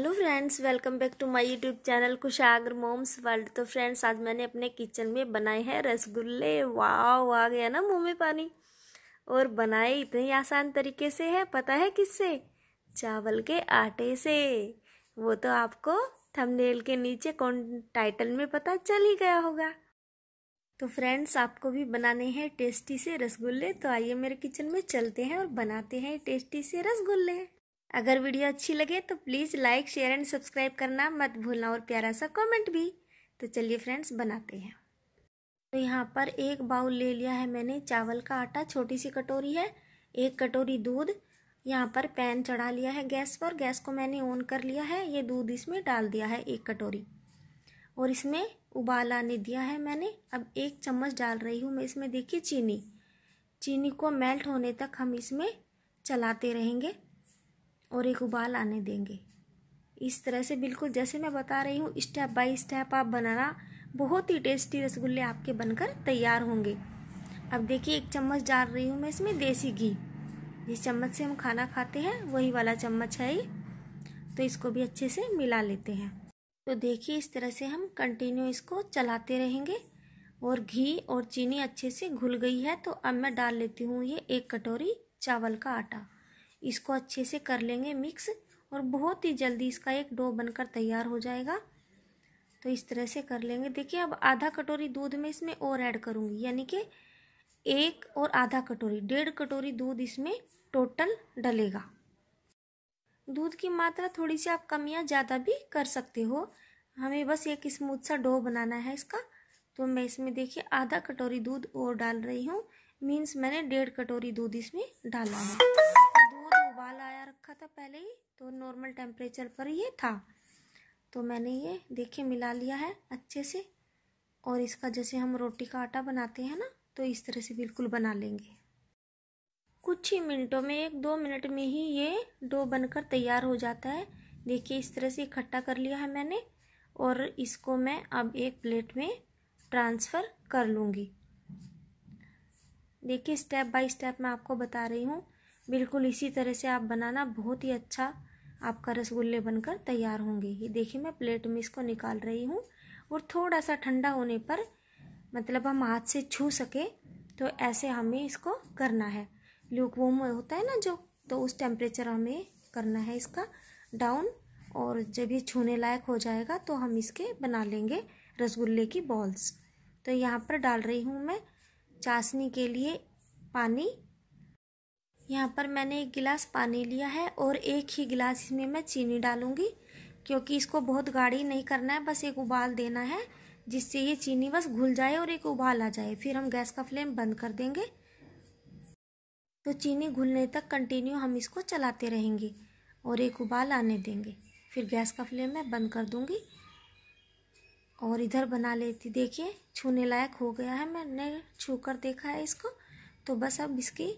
hello friends welcome back to my YouTube channel Kushagr moms world तो friends आज मैंने अपने किचन में बनाए हैं रसगुल्ले वाह आ गया ना मुंह में पानी और बनाए इतने आसान तरीके से है पता है किससे चावल के आटे से वो तो आपको थंबनेल के नीचे कौन टाइटल में पता चल ही गया होगा तो फ्रेंड्स आपको भी बनाने हैं टेस्टी से रसगुल्ले तो आइए मेरे किचन में चलते हैं और बनाते हैं टेस्टी से रसगुल्ले अगर वीडियो अच्छी लगे तो please like share and subscribe करना मत भूलना और प्यारा सा कमेंट भी तो चलिए फ्रेंड्स बनाते हैं तो यहाँ पर एक बाउल ले लिया है मैंने चावल का आटा छोटी सी कटोरी है एक कटोरी दूध यहाँ पर पैन चढ़ा लिया है गैस पर गैस को मैंने ऑन कर लिया है ये दूध इसमें डाल दिया है एक कटोरी और इसमें उबाल आने दिया है मैंने अब एक चम्मच डाल रही हूँ मैं इसमें देखिए चीनी चीनी को मेल्ट होने तक हम इसमें चलाते रहेंगे और एक उबाल आने देंगे इस तरह से बिल्कुल जैसे मैं बता रही हूँ स्टेप बाय स्टेप आप बनाना बहुत ही टेस्टी रसगुल्ले आपके बनकर तैयार होंगे अब देखिए एक चम्मच डाल रही हूँ मैं इसमें देसी घी जिस चम्मच से हम खाना खाते हैं वही वाला चम्मच है ये तो इसको भी अच्छे से मिला लेते हैं तो देखिए इस तरह से हम कंटिन्यू इसको चलाते रहेंगे और घी और चीनी अच्छे से घुल गई है तो अब मैं डाल लेती हूँ ये एक कटोरी चावल का आटा इसको अच्छे से कर लेंगे मिक्स और बहुत ही जल्दी इसका एक डो बनकर तैयार हो जाएगा तो इस तरह से कर लेंगे देखिए अब आधा कटोरी दूध में इसमें और ऐड करूँगी यानी कि एक और आधा कटोरी डेढ़ कटोरी दूध इसमें टोटल डलेगा दूध की मात्रा थोड़ी सी आप कम या ज़्यादा भी कर सकते हो हमें बस एक स्मूथ सा डो बनाना है इसका तो मैं इसमें देखिए आधा कटोरी दूध और डाल रही हूँ मीन्स मैंने डेढ़ कटोरी दूध इसमें डाला है था पहले ही तो नॉर्मल टेम्परेचर पर ये था तो मैंने ये देखिए मिला लिया है अच्छे से और इसका जैसे हम रोटी का आटा बनाते हैं ना तो इस तरह से बिल्कुल बना लेंगे कुछ ही मिनटों में एक दो मिनट में ही ये डो बनकर तैयार हो जाता है देखिए इस तरह से इकट्ठा कर लिया है मैंने और इसको मैं अब एक प्लेट में ट्रांसफ़र कर लूँगी देखिए स्टेप बाय स्टेप मैं आपको बता रही हूँ बिल्कुल इसी तरह से आप बनाना बहुत ही अच्छा आपका रसगुल्ले बनकर तैयार होंगे ये देखिए मैं प्लेट में इसको निकाल रही हूँ और थोड़ा सा ठंडा होने पर मतलब हम हाथ से छू सके तो ऐसे हमें इसको करना है वोम होता है ना जो तो उस टेम्परेचर हमें करना है इसका डाउन और जब ये छूने लायक हो जाएगा तो हम इसके बना लेंगे रसगुल्ले की बॉल्स तो यहाँ पर डाल रही हूँ मैं चाशनी के लिए पानी यहाँ पर मैंने एक गिलास पानी लिया है और एक ही गिलास इसमें मैं चीनी डालूँगी क्योंकि इसको बहुत गाढ़ी नहीं करना है बस एक उबाल देना है जिससे ये चीनी बस घुल जाए और एक उबाल आ जाए फिर हम गैस का फ्लेम बंद कर देंगे तो चीनी घुलने तक कंटिन्यू हम इसको चलाते रहेंगे और एक उबाल आने देंगे फिर गैस का फ्लेम मैं बंद कर दूँगी और इधर बना लेती देखिए छूने लायक हो गया है मैंने छू कर देखा है इसको तो बस अब इसकी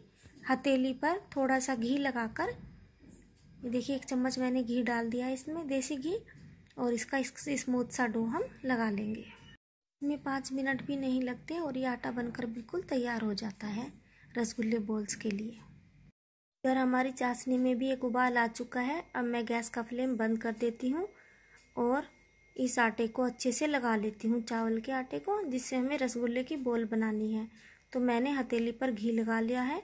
हथेली पर थोड़ा सा घी लगाकर देखिए एक चम्मच मैंने घी डाल दिया है इसमें देसी घी और इसका स्मूथ सा डो हम लगा लेंगे इसमें पाँच मिनट भी नहीं लगते और ये आटा बनकर बिल्कुल तैयार हो जाता है रसगुल्ले बॉल्स के लिए इधर हमारी चाशनी में भी एक उबाल आ चुका है अब मैं गैस का फ्लेम बंद कर देती हूँ और इस आटे को अच्छे से लगा लेती हूँ चावल के आटे को जिससे हमें रसगुल्ले की बॉल बनानी है तो मैंने हथेली पर घी लगा लिया है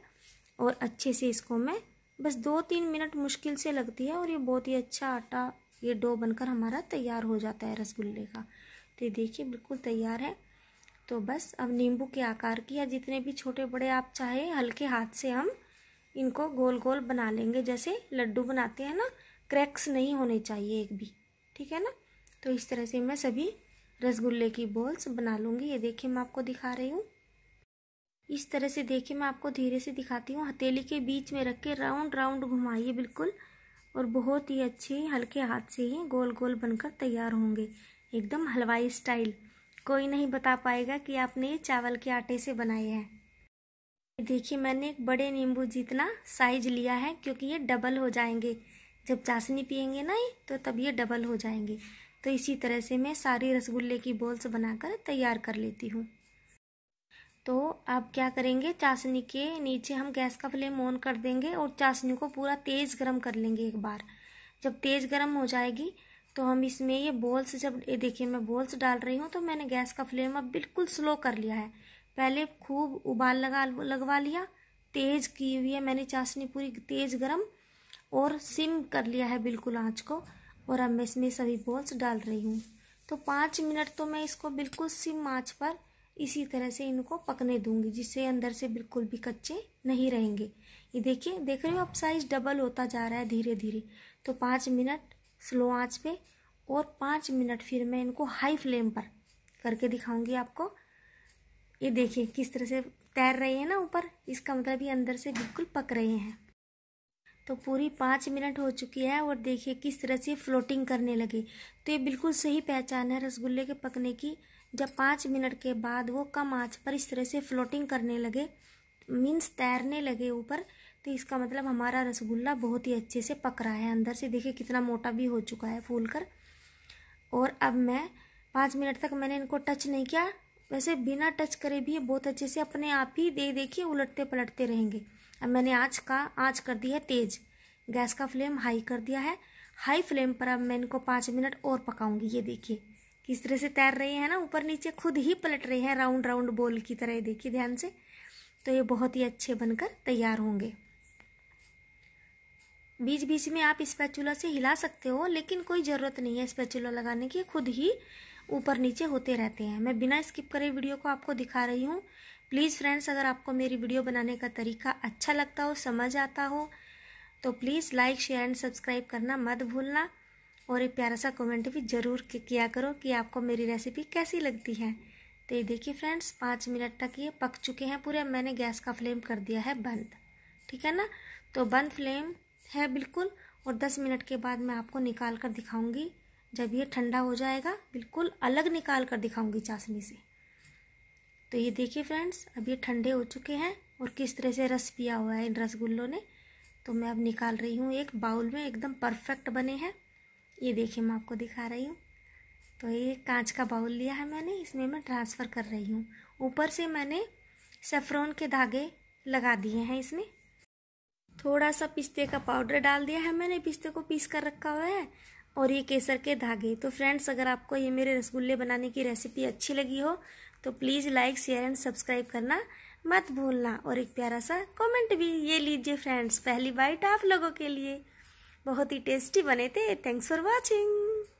और अच्छे से इसको मैं बस दो तीन मिनट मुश्किल से लगती है और ये बहुत ही अच्छा आटा ये डो बनकर हमारा तैयार हो जाता है रसगुल्ले का तो ये देखिए बिल्कुल तैयार है तो बस अब नींबू के आकार की या जितने भी छोटे बड़े आप चाहे हल्के हाथ से हम इनको गोल गोल बना लेंगे जैसे लड्डू बनाते हैं ना क्रैक्स नहीं होने चाहिए एक भी ठीक है ना तो इस तरह से मैं सभी रसगुल्ले की बॉल्स बना लूँगी ये देखिए मैं आपको दिखा रही हूँ इस तरह से देखिए मैं आपको धीरे से दिखाती हूँ हथेली के बीच में रख के राउंड राउंड घुमाइए बिल्कुल और बहुत ही अच्छे हल्के हाथ से ही गोल गोल बनकर तैयार होंगे एकदम हलवाई स्टाइल कोई नहीं बता पाएगा कि आपने ये चावल के आटे से बनाए हैं देखिए मैंने एक बड़े नींबू जितना साइज लिया है क्योंकि ये डबल हो जाएंगे जब चाशनी पियेंगे ना ये तो तब ये डबल हो जाएंगे तो इसी तरह से मैं सारी रसगुल्ले की बॉल्स बनाकर तैयार कर लेती हूँ तो आप क्या करेंगे चाशनी के नीचे हम गैस का फ्लेम ऑन कर देंगे और चाशनी को पूरा तेज़ गर्म कर लेंगे एक बार जब तेज़ गर्म हो जाएगी तो हम इसमें ये बॉल्स जब ये देखिए मैं बॉल्स डाल रही हूँ तो मैंने गैस का फ्लेम अब बिल्कुल स्लो कर लिया है पहले खूब उबाल लगा लगवा लिया तेज़ की हुई है मैंने चाशनी पूरी तेज़ गर्म और सिम कर लिया है बिल्कुल आँच को और अब मैं इसमें सभी बॉल्स डाल रही हूँ तो पाँच मिनट तो मैं इसको बिल्कुल सिम आँच पर इसी तरह से इनको पकने दूंगी जिससे अंदर से बिल्कुल भी कच्चे नहीं रहेंगे ये देखिए देख रहे हो अब साइज डबल होता जा रहा है धीरे धीरे तो पाँच मिनट स्लो आंच पे और पाँच मिनट फिर मैं इनको हाई फ्लेम पर करके दिखाऊंगी आपको ये देखिए किस तरह से तैर रहे हैं ना ऊपर इसका मतलब ये अंदर से बिल्कुल पक रहे हैं तो पूरी पाँच मिनट हो चुकी है और देखिए किस तरह से फ्लोटिंग करने लगे तो ये बिल्कुल सही पहचान है रसगुल्ले के पकने की जब पाँच मिनट के बाद वो कम आँच पर इस तरह से फ्लोटिंग करने लगे मीन्स तैरने लगे ऊपर तो इसका मतलब हमारा रसगुल्ला बहुत ही अच्छे से पक रहा है अंदर से देखिए कितना मोटा भी हो चुका है फूल कर और अब मैं पाँच मिनट तक मैंने इनको टच नहीं किया वैसे बिना टच करे भी ये बहुत अच्छे से अपने आप ही दे देखिए उलटते पलटते रहेंगे अब मैंने आज का आँच कर दी है तेज गैस का फ्लेम हाई कर दिया है हाई फ्लेम पर अब मैं इनको पाँच मिनट और पकाऊंगी ये देखिए किस तरह से तैर रहे हैं ना ऊपर नीचे खुद ही पलट रहे हैं राउंड राउंड बॉल की तरह देखिए ध्यान से तो ये बहुत ही अच्छे बनकर तैयार होंगे बीच बीच में आप स्पैचुला से हिला सकते हो लेकिन कोई ज़रूरत नहीं है स्पैचुला लगाने की खुद ही ऊपर नीचे होते रहते हैं मैं बिना स्किप करे वीडियो को आपको दिखा रही हूँ प्लीज़ फ्रेंड्स अगर आपको मेरी वीडियो बनाने का तरीका अच्छा लगता हो समझ आता हो तो please like share and subscribe करना मत भूलना और एक प्यारा सा कमेंट भी ज़रूर किया करो कि आपको मेरी रेसिपी कैसी लगती है तो ये देखिए फ्रेंड्स पाँच मिनट तक ये पक चुके हैं पूरे मैंने गैस का फ्लेम कर दिया है बंद ठीक है ना तो बंद फ्लेम है बिल्कुल और दस मिनट के बाद मैं आपको निकाल कर दिखाऊँगी जब ये ठंडा हो जाएगा बिल्कुल अलग निकाल कर दिखाऊँगी चाशनी से तो ये देखिए फ्रेंड्स अब ये ठंडे हो चुके हैं और किस तरह से रस पिया हुआ है इन रसगुल्लों ने तो मैं अब निकाल रही हूँ एक बाउल में एकदम परफेक्ट बने हैं ये देखिए मैं आपको दिखा रही हूँ तो ये कांच का बाउल लिया है मैंने इसमें मैं ट्रांसफ़र कर रही हूँ ऊपर से मैंने सेफ्रॉन के धागे लगा दिए हैं इसमें थोड़ा सा पिस्ते का पाउडर डाल दिया है मैंने पिस्ते को पीस कर रखा हुआ है और ये केसर के धागे तो फ्रेंड्स अगर आपको ये मेरे रसगुल्ले बनाने की रेसिपी अच्छी लगी हो तो please like share and subscribe करना मत भूलना और एक प्यारा सा कमेंट भी ये लीजिए फ्रेंड्स पहली बाइट आप लोगों के लिए बहुत ही टेस्टी बने थे थैंक्स फॉर वॉचिंग